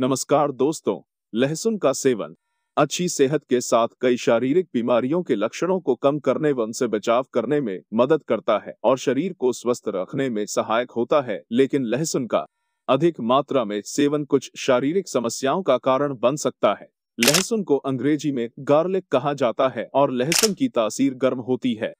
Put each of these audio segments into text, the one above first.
नमस्कार दोस्तों लहसुन का सेवन अच्छी सेहत के साथ कई शारीरिक बीमारियों के लक्षणों को कम करने व उनसे बचाव करने में मदद करता है और शरीर को स्वस्थ रखने में सहायक होता है लेकिन लहसुन का अधिक मात्रा में सेवन कुछ शारीरिक समस्याओं का कारण बन सकता है लहसुन को अंग्रेजी में गार्लिक कहा जाता है और लहसुन की तासीर गर्म होती है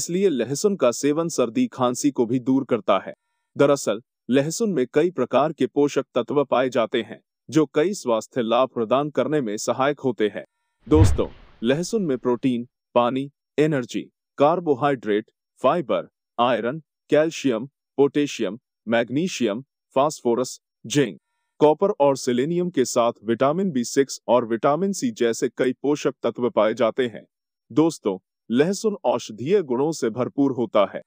इसलिए लहसुन का सेवन सर्दी खांसी को भी दूर करता है दरअसल लहसुन में कई प्रकार के पोषक तत्व पाए जाते हैं जो कई स्वास्थ्य लाभ प्रदान करने में सहायक होते हैं दोस्तों लहसुन में प्रोटीन पानी energy carbohydrate fibre iron calcium potassium magnesium phosphorus zinc copper और सिलेनियम के साथ विटामिन बी सिक्स और विटामिन सी जैसे कई पोषक तत्व पाए जाते हैं दोस्तों लहसुन औषधीय गुणों से भरपूर होता है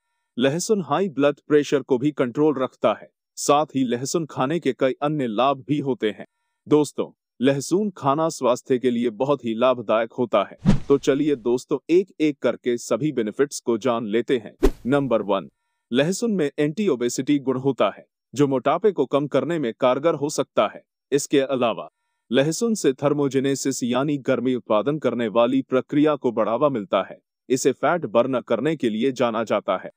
लहसुन हाई ब्लड प्रेशर को भी कंट्रोल रखता है साथ ही लहसुन खाने के कई अन्य लाभ भी होते हैं दोस्तों लहसुन खाना स्वास्थ्य के लिए बहुत ही लाभदायक होता है तो चलिए दोस्तों एक एक करके सभी बेनिफिट्स को जान लेते हैं नंबर वन लहसुन में एंटी ओबेसिटी गुण होता है जो मोटापे को कम करने में कारगर हो सकता है इसके अलावा लहसुन से थर्मोजेनेसिस यानी गर्मी उत्पादन करने वाली प्रक्रिया को बढ़ावा मिलता है इसे फैट बर्न करने के लिए जाना जाता है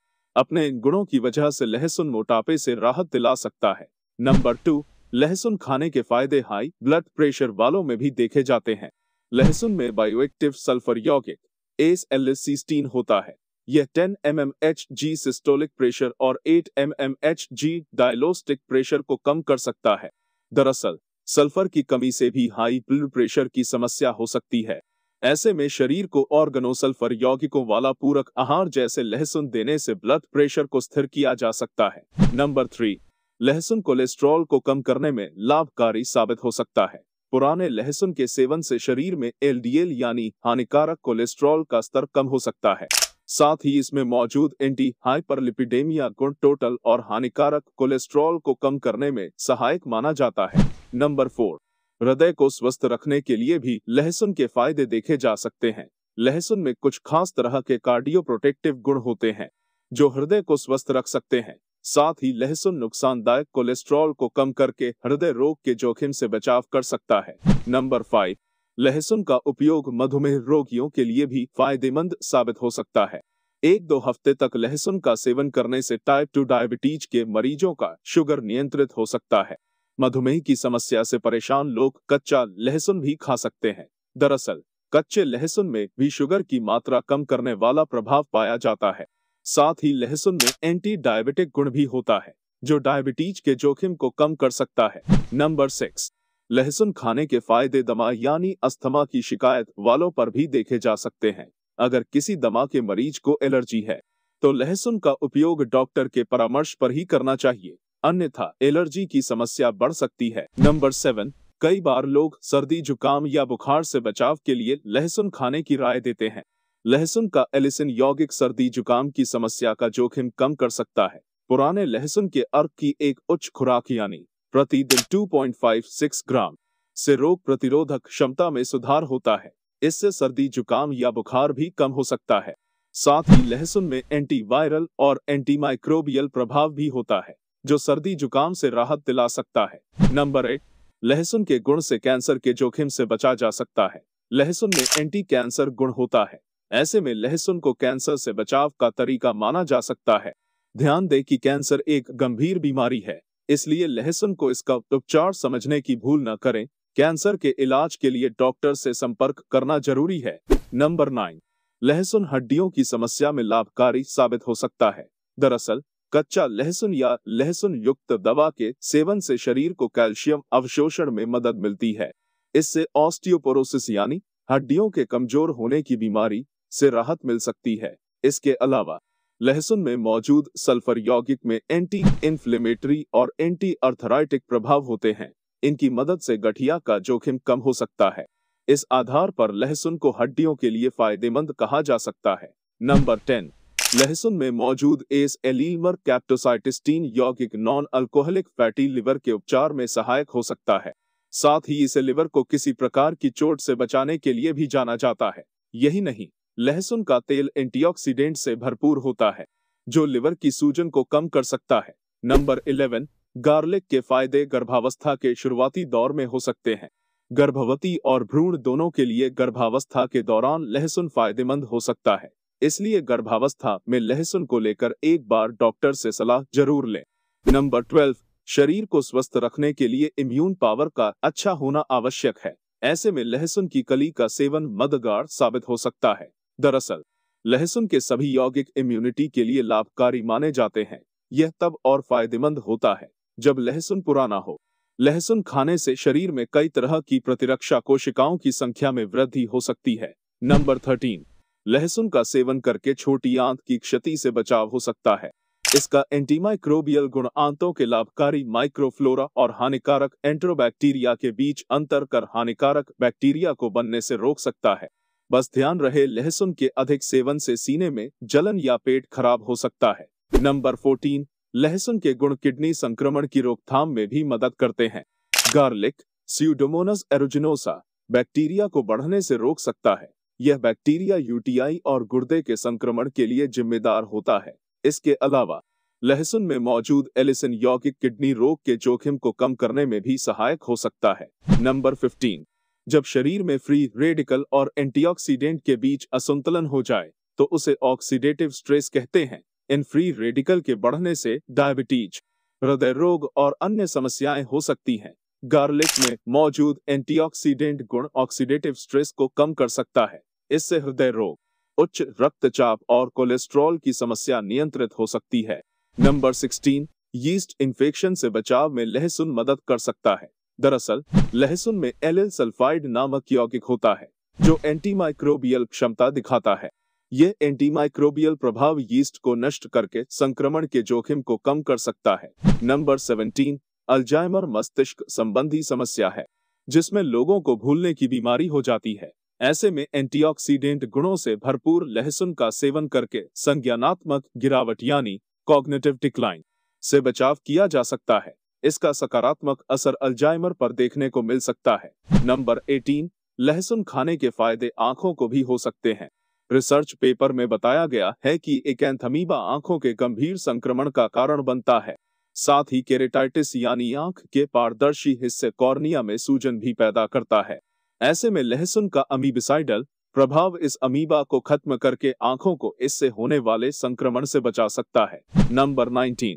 अपने इन गुणों की वजह से लहसुन मोटापे से राहत दिला सकता है नंबर टू लहसुन खाने के फायदे हाई ब्लड प्रेशर वालों में भी देखे जाते हैं लहसुन में बायोएक्टिव सल्फर यौगिक एस एल होता है यह 10 जी सिस्टोलिक प्रेशर और 8 जी डायलोस्टिक प्रेशर को कम कर सकता है दरअसल सल्फर की कमी से भी हाई ब्लड प्रेशर की समस्या हो सकती है ऐसे में शरीर को ऑर्गनो सल्फर यौगिकों वाला पूरक आहार जैसे लहसुन देने से ब्लड प्रेशर को स्थिर किया जा सकता है नंबर थ्री लहसुन कोलेस्ट्रॉल को कम करने में लाभकारी साबित हो सकता है पुराने लहसुन के सेवन से शरीर में एलडीएल यानी हानिकारक कोलेस्ट्रॉल का स्तर कम हो सकता है साथ ही इसमें मौजूद एंटी हाइपरलिपिडेमिया गुण टोटल और हानिकारक कोलेस्ट्रॉल को कम करने में सहायक माना जाता है नंबर फोर हृदय को स्वस्थ रखने के लिए भी लहसुन के फायदे देखे जा सकते हैं लहसुन में कुछ खास तरह के कार्डियो प्रोटेक्टिव गुण होते हैं जो हृदय को स्वस्थ रख सकते हैं साथ ही लहसुन नुकसानदायक कोलेस्ट्रॉल को कम करके हृदय रोग के जोखिम से बचाव कर सकता है नंबर फाइव लहसुन का उपयोग मधुमेह रोगियों के लिए भी फायदेमंद साबित हो सकता है एक दो हफ्ते तक लहसुन का सेवन करने से टाइप टू डायबिटीज के मरीजों का शुगर नियंत्रित हो सकता है मधुमेह की समस्या से परेशान लोग कच्चा लहसुन भी खा सकते हैं दरअसल कच्चे लहसुन में भी शुगर की मात्रा कम करने वाला प्रभाव पाया जाता है साथ ही लहसुन में एंटी डायबिटिक गुण भी होता है जो डायबिटीज के जोखिम को कम कर सकता है नंबर सिक्स लहसुन खाने के फायदे दमा यानी अस्थमा की शिकायत वालों पर भी देखे जा सकते हैं अगर किसी दमा के मरीज को एलर्जी है तो लहसुन का उपयोग डॉक्टर के परामर्श पर ही करना चाहिए अन्यथा एलर्जी की समस्या बढ़ सकती है नंबर सेवन कई बार लोग सर्दी जुकाम या बुखार से बचाव के लिए लहसुन खाने की राय देते हैं लहसुन का एलिसिन यौगिक सर्दी जुकाम की समस्या का जोखिम कम कर सकता है पुराने लहसुन के अर्क की एक उच्च खुराक यानी प्रतिदिन 2.56 ग्राम से रोग प्रतिरोधक क्षमता में सुधार होता है इससे सर्दी जुकाम या बुखार भी कम हो सकता है साथ ही लहसुन में एंटीवायरल और एंटीमाइक्रोबियल प्रभाव भी होता है जो सर्दी जुकाम से राहत दिला सकता है नंबर एक लहसुन के गुण से कैंसर के जोखिम से बचा जा सकता है लहसुन में एंटी कैंसर गुण होता है ऐसे में लहसुन को कैंसर से बचाव का तरीका माना जा सकता है ध्यान दें कि कैंसर एक गंभीर बीमारी है इसलिए लहसुन को इसका उपचार समझने की भूल न करें कैंसर के इलाज के लिए डॉक्टर से संपर्क करना जरूरी है नंबर नाइन लहसुन हड्डियों की समस्या में लाभकारी साबित हो सकता है दरअसल कच्चा लहसुन या लहसुन युक्त दवा के सेवन से शरीर को कैल्शियम अवशोषण में मदद मिलती है इससे ऑस्टियोपोरोसिस यानी हड्डियों के कमजोर होने की बीमारी से राहत मिल सकती है इसके अलावा लहसुन में मौजूद सल्फर यौगिक में एंटी इन्फ्लेमेटरी और एंटी अर्थराइटिक प्रभाव होते हैं इनकी मदद से गठिया का जोखिम कम हो सकता है इस आधार पर लहसुन को हड्डियों के लिए फायदेमंद कहा जा सकता है नंबर टेन लहसुन में मौजूद एस एलिमर कैप्टोसाइटिस्टीन यौगिक नॉन अल्कोहलिक फैटी लिवर के उपचार में सहायक हो सकता है साथ ही इसे लिवर को किसी प्रकार की चोट से बचाने के लिए भी जाना जाता है यही नहीं लहसुन का तेल एंटीऑक्सीडेंट से भरपूर होता है जो लिवर की सूजन को कम कर सकता है नंबर 11 गार्लिक के फायदे गर्भावस्था के शुरुआती दौर में हो सकते हैं गर्भवती और भ्रूण दोनों के लिए गर्भावस्था के दौरान लहसुन फायदेमंद हो सकता है इसलिए गर्भावस्था में लहसुन को लेकर एक बार डॉक्टर से सलाह जरूर लें नंबर 12 शरीर को स्वस्थ रखने के लिए इम्यून पावर का अच्छा होना आवश्यक है ऐसे में लहसुन की कली का सेवन मददगार साबित हो सकता है दरअसल लहसुन के सभी यौगिक इम्यूनिटी के लिए लाभकारी माने जाते हैं यह तब और फायदेमंद होता है जब लहसुन पुराना हो लहसुन खाने से शरीर में कई तरह की प्रतिरक्षा कोशिकाओं की संख्या में वृद्धि हो सकती है नंबर थर्टीन लहसुन का सेवन करके छोटी आंत की क्षति से बचाव हो सकता है इसका एंटीमाइक्रोबियल गुण आंतों के लाभकारी माइक्रोफ्लोरा और हानिकारक एंट्रोबैक्टीरिया के बीच अंतर कर हानिकारक बैक्टीरिया को बनने से रोक सकता है बस ध्यान रहे लहसुन के अधिक सेवन से सीने में जलन या पेट खराब हो सकता है नंबर फोर्टीन लहसुन के गुण किडनी संक्रमण की रोकथाम में भी मदद करते हैं गार्लिक सीडोमोनस एरोजिनोसा बैक्टीरिया को बढ़ने से रोक सकता है यह बैक्टीरिया यूटीआई और गुर्दे के संक्रमण के लिए जिम्मेदार होता है इसके अलावा लहसुन में मौजूद एलिसन यौगिक किडनी रोग के जोखिम को कम करने में भी सहायक हो सकता है नंबर 15 जब शरीर में फ्री रेडिकल और एंटीऑक्सीडेंट के बीच असंतुलन हो जाए तो उसे ऑक्सीडेटिव स्ट्रेस कहते हैं इन फ्री रेडिकल के बढ़ने से डायबिटीज हृदय रोग और अन्य समस्याएं हो सकती हैं गार्लिक में मौजूद एंटीऑक्सीडेंट गुण ऑक्सीडेटिव स्ट्रेस को कम कर सकता है इससे हृदय रोग उच्च रक्तचाप और कोलेस्ट्रॉल की समस्या नियंत्रित हो सकती है नंबर 16 यीस्ट इन्फेक्शन से बचाव में लहसुन मदद कर सकता है दरअसल लहसुन में एलिल सल्फाइड नामक यौगिक होता है जो एंटीमाइक्रोबियल क्षमता दिखाता है ये एंटीमाइक्रोबियल प्रभाव यीस्ट को नष्ट करके संक्रमण के जोखिम को कम कर सकता है नंबर 17 अल्जाइमर मस्तिष्क संबंधी समस्या है जिसमें लोगों को भूलने की बीमारी हो जाती है ऐसे में एंटीऑक्सीडेंट गुणों से भरपूर लहसुन का सेवन करके संज्ञानात्मक गिरावट यानी कॉग्नेटिव डिक्लाइन से बचाव किया जा सकता है इसका सकारात्मक असर अल्जाइमर पर देखने को मिल सकता है नंबर 18 लहसुन खाने के फायदे आंखों को भी हो सकते हैं रिसर्च पेपर में बताया गया है कि एक एंथमीबा आंखों के गंभीर संक्रमण का कारण बनता है साथ ही केरेटाइटिस यानी आंख के पारदर्शी हिस्से कॉर्निया में सूजन भी पैदा करता है ऐसे में लहसुन का अमीबिसाइडल प्रभाव इस अमीबा को खत्म करके आंखों को इससे होने वाले संक्रमण से बचा सकता है नंबर 19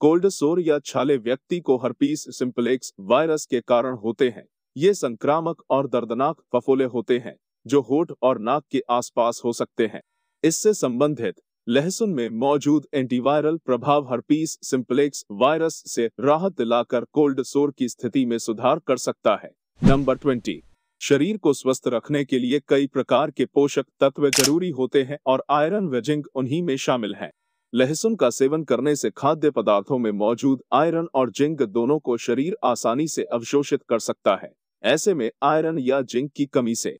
कोल्ड सोर या छाले व्यक्ति को हरपीस सिंपलेक्स वायरस के कारण होते हैं ये संक्रामक और दर्दनाक फफोले होते हैं जो होठ और नाक के आसपास हो सकते हैं इससे संबंधित लहसुन में मौजूद एंटीवायरल प्रभाव हर्पीस सिंपलेक्स वायरस से राहत दिलाकर कोल्ड सोर की स्थिति में सुधार कर सकता है नंबर ट्वेंटी शरीर को स्वस्थ रखने के लिए कई प्रकार के पोषक तत्व जरूरी होते हैं और आयरन वेजिंग उन्हीं में शामिल हैं लहसुन का सेवन करने से खाद्य पदार्थों में मौजूद आयरन और जिंक दोनों को शरीर आसानी से अवशोषित कर सकता है ऐसे में आयरन या जिंक की कमी से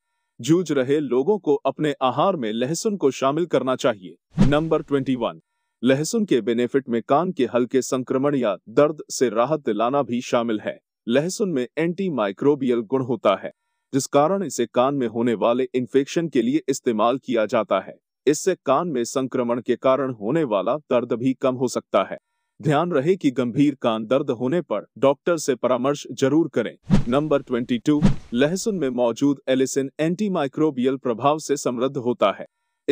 जूझ रहे लोगों को अपने आहार में लहसुन को शामिल करना चाहिए नंबर ट्वेंटी वन लहसुन के बेनिफिट में कान के हल्के संक्रमण या दर्द से राहत दिलाना भी शामिल है लहसुन में एंटी माइक्रोबियल गुण होता है जिस कारण इसे कान में होने वाले इन्फेक्शन के लिए इस्तेमाल किया जाता है इससे कान में संक्रमण के कारण होने वाला दर्द भी कम हो सकता है ध्यान रहे कि गंभीर कान दर्द होने पर डॉक्टर से परामर्श जरूर करें नंबर 22 लहसुन में मौजूद एलिसिन एंटीमाइक्रोबियल प्रभाव से समृद्ध होता है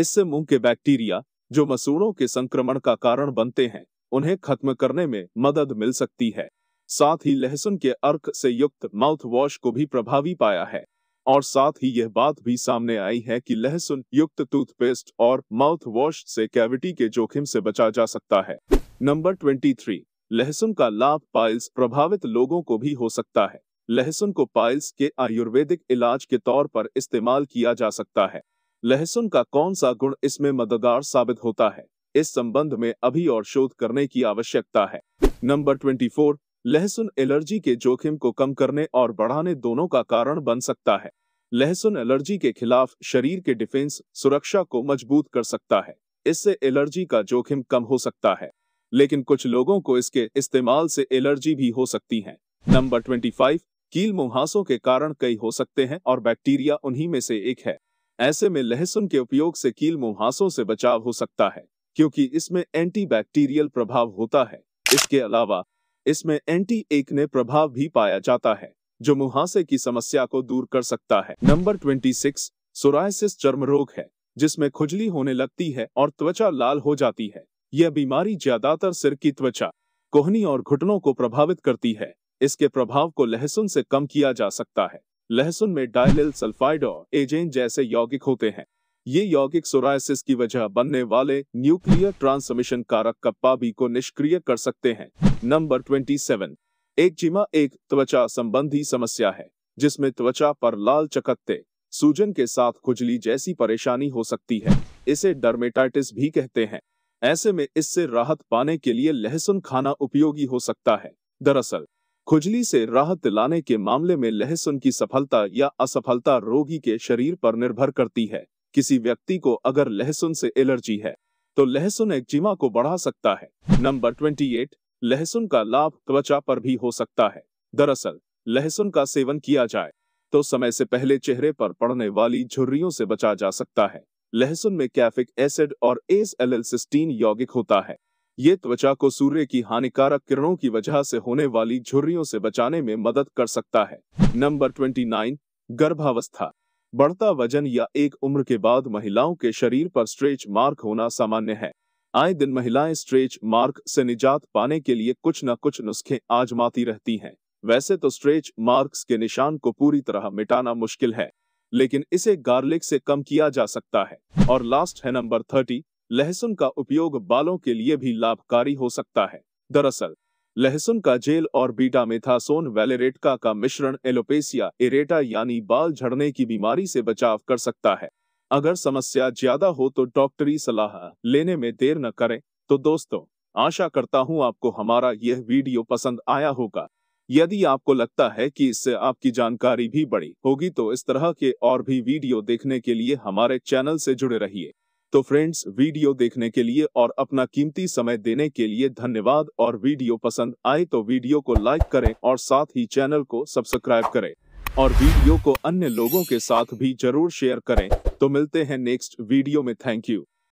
इससे मुंह के बैक्टीरिया जो मसूड़ों के संक्रमण का कारण बनते हैं उन्हें खत्म करने में मदद मिल सकती है साथ ही लहसुन के अर्क से युक्त माउथ वॉश को भी प्रभावी पाया है और साथ ही यह बात भी सामने आई है कि लहसुन युक्त टूथपेस्ट और माउथ वॉश से कैविटी के जोखिम से बचा जा सकता है नंबर ट्वेंटी थ्री लहसुन का लाभ पाइल्स प्रभावित लोगों को भी हो सकता है लहसुन को पाइल्स के आयुर्वेदिक इलाज के तौर पर इस्तेमाल किया जा सकता है लहसुन का कौन सा गुण इसमें मददगार साबित होता है इस संबंध में अभी और शोध करने की आवश्यकता है नंबर 24 लहसुन एलर्जी के जोखिम को कम करने और बढ़ाने दोनों का कारण बन सकता है लहसुन एलर्जी के खिलाफ शरीर के डिफेंस सुरक्षा को मजबूत कर सकता है इससे एलर्जी का जोखिम कम हो सकता है लेकिन कुछ लोगों को इसके इस्तेमाल से एलर्जी भी हो सकती है नंबर ट्वेंटी फाइव कील मुहासों के कारण कई हो सकते हैं और बैक्टीरिया उन्हीं में से एक है ऐसे में लहसुन के उपयोग से कील मुहासों से बचाव हो सकता है क्योंकि इसमें एंटीबैक्टीरियल प्रभाव होता है इसके अलावा इसमें एंटी एक ने प्रभाव भी पाया जाता है जो मुहासे की समस्या को दूर कर सकता है नंबर ट्वेंटी सिक्स सोरायसिस चर्म रोग है जिसमें खुजली होने लगती है और त्वचा लाल हो जाती है यह बीमारी ज्यादातर सिर की त्वचा कोहनी और घुटनों को प्रभावित करती है इसके प्रभाव को लहसुन से कम किया जा सकता है लहसुन में डायलिल सल्फाइड और एजेंट जैसे यौगिक होते हैं ये यौगिक सोरायसिस की वजह बनने वाले न्यूक्लियर ट्रांसमिशन कारक कप्पा भी को निष्क्रिय कर सकते हैं नंबर 27 एक जिमा एक त्वचा संबंधी समस्या है जिसमें त्वचा पर लाल चकत्ते सूजन के साथ खुजली जैसी परेशानी हो सकती है इसे डर्मेटाइटिस भी कहते हैं ऐसे में इससे राहत पाने के लिए लहसुन खाना उपयोगी हो सकता है दरअसल खुजली से राहत दिलाने के मामले में लहसुन की सफलता या असफलता रोगी के शरीर पर निर्भर करती है किसी व्यक्ति को अगर लहसुन से एलर्जी है तो लहसुन एक्जिमा को बढ़ा सकता है नंबर 28 लहसुन का लाभ त्वचा पर भी हो सकता है दरअसल लहसुन का सेवन किया जाए तो समय से पहले चेहरे पर पड़ने वाली झुर्रियों से बचा जा सकता है लहसुन में कैफिक एसिड और एस एल सिस्टीन यौगिक होता है ये त्वचा को सूर्य की हानिकारक किरणों की वजह से होने वाली झुर्रियों से बचाने में मदद कर सकता है नंबर 29 गर्भावस्था बढ़ता वजन या एक उम्र के बाद महिलाओं के शरीर पर स्ट्रेच मार्क होना सामान्य है आए दिन महिलाएं स्ट्रेच मार्क से निजात पाने के लिए कुछ न कुछ नुस्खे आजमाती रहती हैं वैसे तो स्ट्रेच मार्क्स के निशान को पूरी तरह मिटाना मुश्किल है लेकिन इसे गार्लिक से कम किया जा सकता है और लास्ट है नंबर थर्टी लहसुन का उपयोग बालों के लिए भी लाभकारी हो सकता है दरअसल लहसुन का जेल और बीटा मेथासोन वैलेरेटका का मिश्रण एलोपेसिया एरेटा यानी बाल झड़ने की बीमारी से बचाव कर सकता है अगर समस्या ज्यादा हो तो डॉक्टरी सलाह लेने में देर न करें तो दोस्तों आशा करता हूं आपको हमारा यह वीडियो पसंद आया होगा यदि आपको लगता है कि इससे आपकी जानकारी भी बड़ी होगी तो इस तरह के और भी वीडियो देखने के लिए हमारे चैनल से जुड़े रहिए तो फ्रेंड्स वीडियो देखने के लिए और अपना कीमती समय देने के लिए धन्यवाद और वीडियो पसंद आए तो वीडियो को लाइक करें और साथ ही चैनल को सब्सक्राइब करें और वीडियो को अन्य लोगों के साथ भी जरूर शेयर करें तो मिलते हैं नेक्स्ट वीडियो में थैंक यू